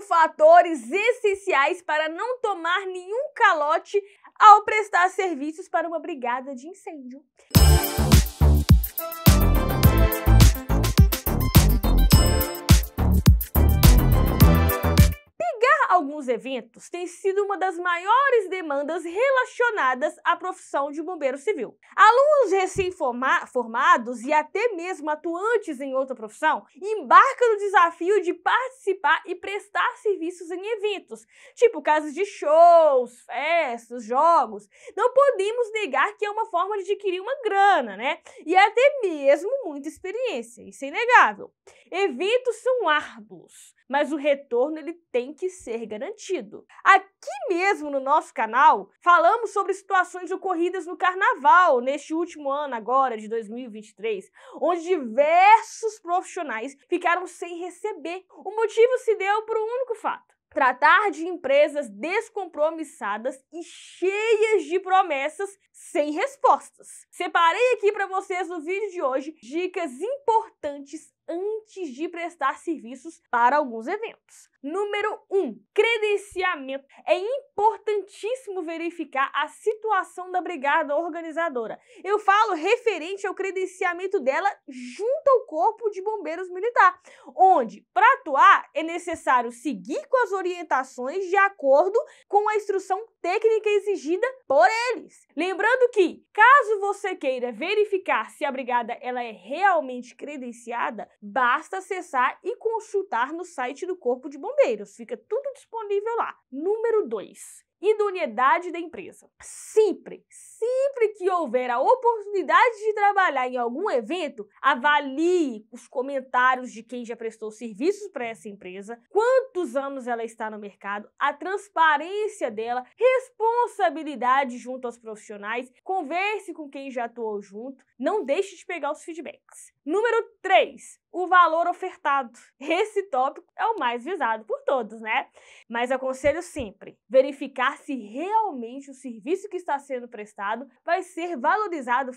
fatores essenciais para não tomar nenhum calote ao prestar serviços para uma brigada de incêndio. eventos tem sido uma das maiores demandas relacionadas à profissão de bombeiro civil. Alunos recém-formados e até mesmo atuantes em outra profissão embarcam no desafio de participar e prestar serviços em eventos, tipo casos de shows, festas, jogos. Não podemos negar que é uma forma de adquirir uma grana, né? E até mesmo muita experiência, isso é inegável. Eventos são árduos, mas o retorno ele tem que ser garantido sentido. Aqui mesmo no nosso canal, falamos sobre situações ocorridas no carnaval neste último ano agora de 2023, onde diversos profissionais ficaram sem receber. O motivo se deu por um único fato: tratar de empresas descompromissadas e cheias de promessas sem respostas. Separei aqui para vocês no vídeo de hoje dicas importantes antes de prestar serviços para alguns eventos. Número 1. Um, credenciamento. É importantíssimo verificar a situação da brigada organizadora. Eu falo referente ao credenciamento dela junto ao Corpo de Bombeiros Militar, onde, para atuar, é necessário seguir com as orientações de acordo com a instrução técnica exigida por eles. Lembrando que, caso você queira verificar se a brigada ela é realmente credenciada, basta acessar e consultar no site do Corpo de Bombeiros. Fica tudo disponível lá. Número 2. Idoneidade da empresa. Sempre, sempre sempre que houver a oportunidade de trabalhar em algum evento, avalie os comentários de quem já prestou serviços para essa empresa, quantos anos ela está no mercado, a transparência dela, responsabilidade junto aos profissionais, converse com quem já atuou junto, não deixe de pegar os feedbacks. Número 3, o valor ofertado. Esse tópico é o mais visado por todos, né? Mas aconselho sempre verificar se realmente o serviço que está sendo prestado vai ser valorizado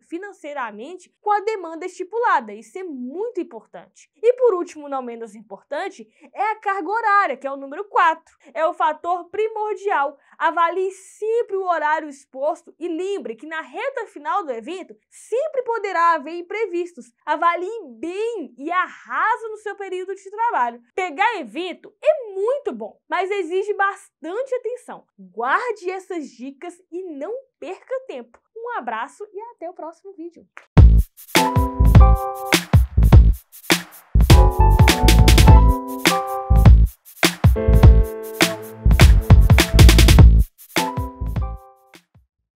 financeiramente com a demanda estipulada. Isso é muito importante. E por último, não menos importante, é a carga horária, que é o número 4. É o fator primordial. Avalie sempre o horário exposto e lembre que na reta final do evento sempre poderá haver imprevistos. Avalie bem e arrasa no seu período de trabalho. Pegar evento é muito bom, mas exige bastante atenção. Guarde essas dicas e não perca tempo. Um abraço e até o próximo vídeo.